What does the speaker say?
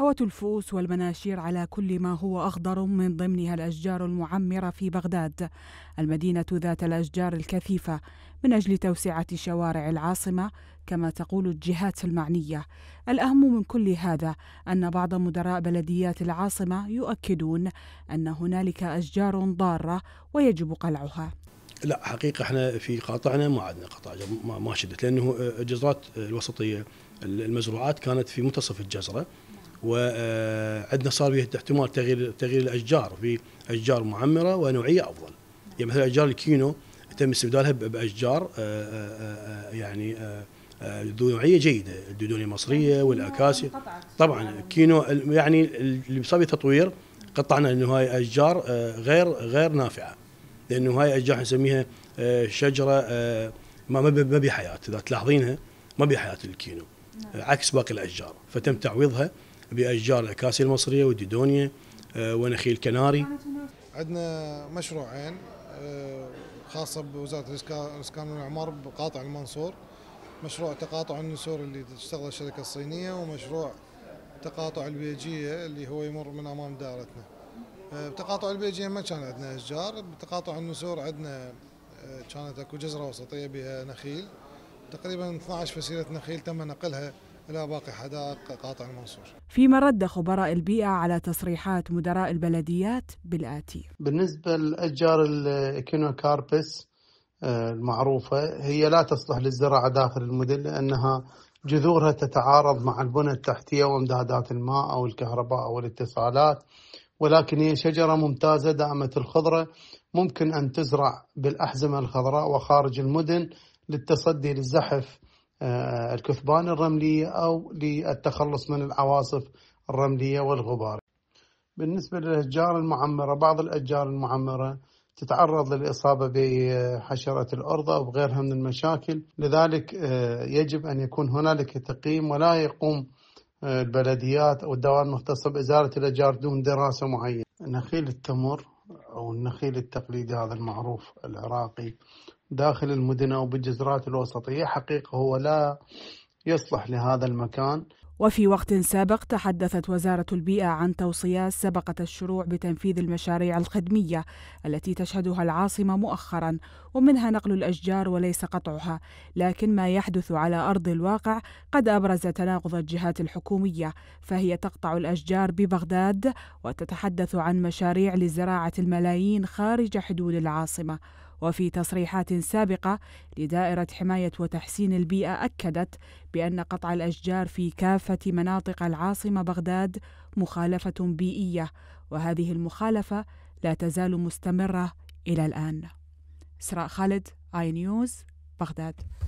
هوت الفؤوس والمناشير على كل ما هو أخضر من ضمنها الأشجار المعمرة في بغداد المدينة ذات الأشجار الكثيفة من أجل توسعة شوارع العاصمة كما تقول الجهات المعنية الأهم من كل هذا أن بعض مدراء بلديات العاصمة يؤكدون أن هنالك أشجار ضارة ويجب قلعها لا حقيقة احنا في قاطعنا ما عندنا قطع ما شدت لأنه آه، الجزرات الوسطية المزروعات كانت في منتصف الجزرة وعندنا صار فيه احتمال تغيير تغيير الاشجار في اشجار معمره ونوعيه افضل يعني مثلا اشجار الكينو تم استبدالها باشجار آه، آه، آه، يعني ذو نوعيه جيده الدودونيه المصريه نعم. والاكاسيا نعم، طبعا نعم. الكينو يعني اللي بسبب تطوير قطعنا انه هاي اشجار غير غير نافعه لانه هاي اشجار نسميها شجره ما ما بحياه حياه اذا تلاحظينها ما بحياه حياه الكينو عكس باقي الاشجار فتم تعويضها باشجار الاكاسيا المصريه والديدونيا آه، ونخيل كناري عندنا مشروعين آه، خاصه بوزاره الاسكان والاعمار بقاطع المنصور مشروع تقاطع النسور اللي تشتغله الشركه الصينيه ومشروع تقاطع البيجيه اللي هو يمر من امام دائرتنا آه، بتقاطع البيجيه ما كان عندنا اشجار بتقاطع النسور عندنا كانت اكو جزره وسطيه بها نخيل تقريبا 12 فسيله نخيل تم نقلها إلى باقي حدائق قاطع المنصور فيما رد خبراء البيئة على تصريحات مدراء البلديات بالآتي بالنسبة لأشجار كاربس آه، المعروفة هي لا تصلح للزراعة داخل المدن لأنها جذورها تتعارض مع البنى التحتية وامدادات الماء أو الكهرباء أو الاتصالات ولكن هي شجرة ممتازة دائمة الخضرة ممكن أن تزرع بالأحزمة الخضراء وخارج المدن للتصدي للزحف آه، الكثبان الرملية أو للتخلص من العواصف الرملية والغبار بالنسبة للأشجار المعمرة بعض الأشجار المعمرة تتعرض للإصابة بحشرة الأرض أو بغيرها من المشاكل لذلك آه، يجب أن يكون هنالك تقييم ولا يقوم آه، البلديات أو الدوائر المختصة بإزالة الأشجار دون دراسة معينة نخيل التمر أو النخيل التقليدي هذا المعروف العراقي داخل المدن أو بالجزرات الوسطية حقيقة هو لا يصلح لهذا المكان وفي وقت سابق تحدثت وزارة البيئة عن توصيات سبقت الشروع بتنفيذ المشاريع الخدمية التي تشهدها العاصمة مؤخرا ومنها نقل الأشجار وليس قطعها، لكن ما يحدث على أرض الواقع قد أبرز تناقض الجهات الحكومية، فهي تقطع الأشجار ببغداد وتتحدث عن مشاريع لزراعة الملايين خارج حدود العاصمة، وفي تصريحات سابقة لدائرة حماية وتحسين البيئة أكدت بأن قطع الأشجار في كافة مناطق العاصمة بغداد مخالفة بيئية وهذه المخالفة لا تزال مستمرة إلى الآن. إسراء خالد آي نيوز بغداد